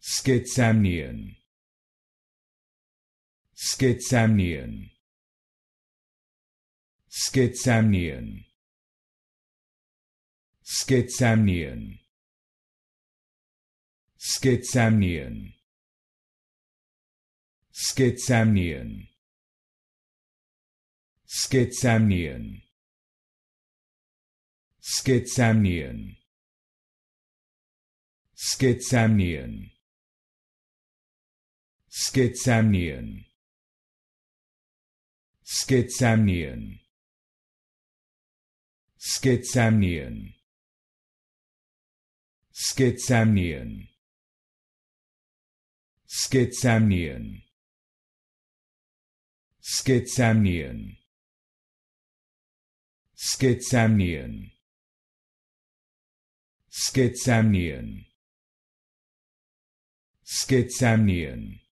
Skitsamnion. Skitsamnion. Skitsamnion. Skitsamnion. Skitsamnion. Skitsamnion. Skitsamnion. Skitsamnion. Skitsamnion. Schizamnion Schizamnion Schizamnion Schizamnion Schizamnion Schizamnion Schizamnion Schizamnion Schizamnion